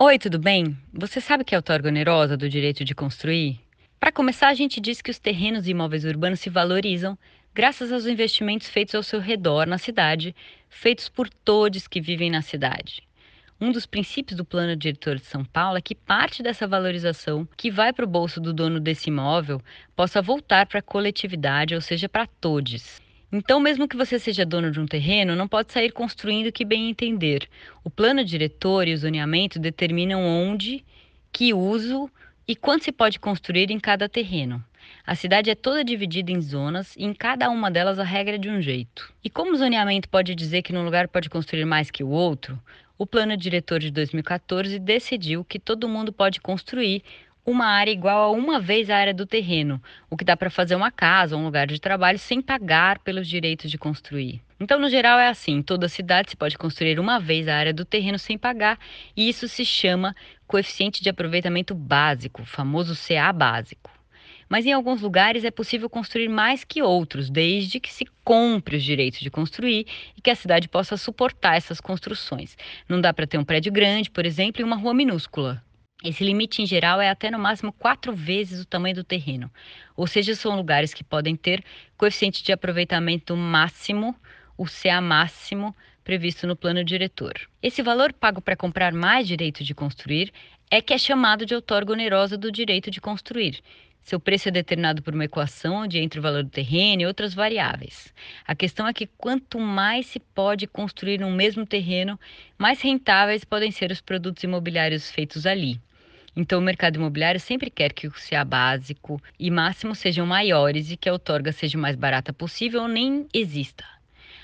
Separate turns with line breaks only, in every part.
Oi, tudo bem? Você sabe que é a outorga onerosa do direito de construir? Para começar, a gente diz que os terrenos e imóveis urbanos se valorizam graças aos investimentos feitos ao seu redor na cidade, feitos por todos que vivem na cidade. Um dos princípios do plano diretor de São Paulo é que parte dessa valorização que vai para o bolso do dono desse imóvel possa voltar para a coletividade, ou seja, para todos. Então, mesmo que você seja dono de um terreno, não pode sair construindo o que bem entender. O plano diretor e o zoneamento determinam onde, que uso e quanto se pode construir em cada terreno. A cidade é toda dividida em zonas e em cada uma delas a regra é de um jeito. E como o zoneamento pode dizer que num lugar pode construir mais que o outro, o plano diretor de 2014 decidiu que todo mundo pode construir, uma área igual a uma vez a área do terreno, o que dá para fazer uma casa ou um lugar de trabalho sem pagar pelos direitos de construir. Então, no geral, é assim: toda cidade se pode construir uma vez a área do terreno sem pagar, e isso se chama coeficiente de aproveitamento básico, famoso CA básico. Mas em alguns lugares é possível construir mais que outros, desde que se compre os direitos de construir e que a cidade possa suportar essas construções. Não dá para ter um prédio grande, por exemplo, e uma rua minúscula. Esse limite, em geral, é até no máximo quatro vezes o tamanho do terreno. Ou seja, são lugares que podem ter coeficiente de aproveitamento máximo, o CA máximo, previsto no plano diretor. Esse valor pago para comprar mais direito de construir é que é chamado de outorga onerosa do direito de construir. Seu preço é determinado por uma equação onde entra o valor do terreno e outras variáveis. A questão é que quanto mais se pode construir no mesmo terreno, mais rentáveis podem ser os produtos imobiliários feitos ali. Então, o mercado imobiliário sempre quer que o CA básico e máximo sejam maiores e que a outorga seja o mais barata possível ou nem exista.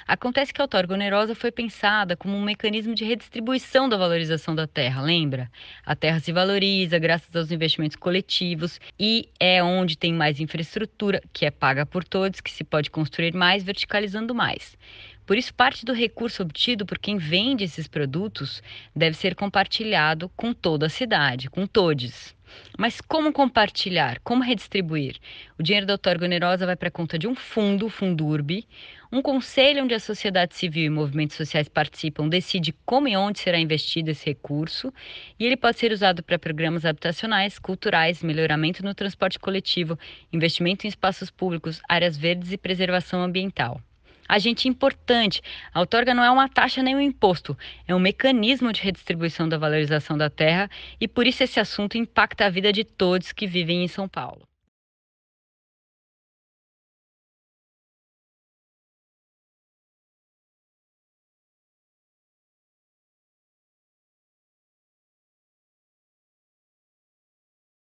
Acontece que a outorga onerosa foi pensada como um mecanismo de redistribuição da valorização da terra, lembra? A terra se valoriza graças aos investimentos coletivos e é onde tem mais infraestrutura, que é paga por todos, que se pode construir mais, verticalizando mais. Por isso, parte do recurso obtido por quem vende esses produtos deve ser compartilhado com toda a cidade, com todos. Mas como compartilhar? Como redistribuir? O dinheiro da outorga onerosa vai para a conta de um fundo, o Fundurb, um conselho onde a sociedade civil e movimentos sociais participam decide como e onde será investido esse recurso, e ele pode ser usado para programas habitacionais, culturais, melhoramento no transporte coletivo, investimento em espaços públicos, áreas verdes e preservação ambiental agente importante. A outorga não é uma taxa nem um imposto, é um mecanismo de redistribuição da valorização da terra e por isso esse assunto impacta a vida de todos que vivem em São Paulo.